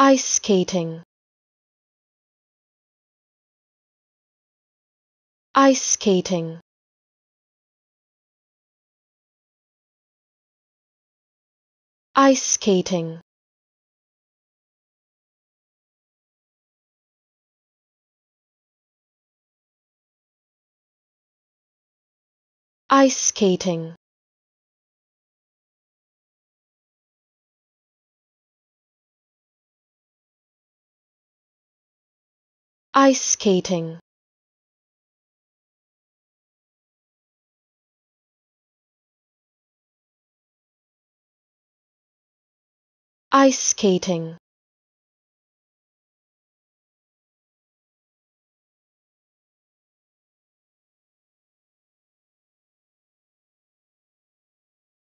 Ice skating Ice skating Ice skating Ice skating Ice skating Ice skating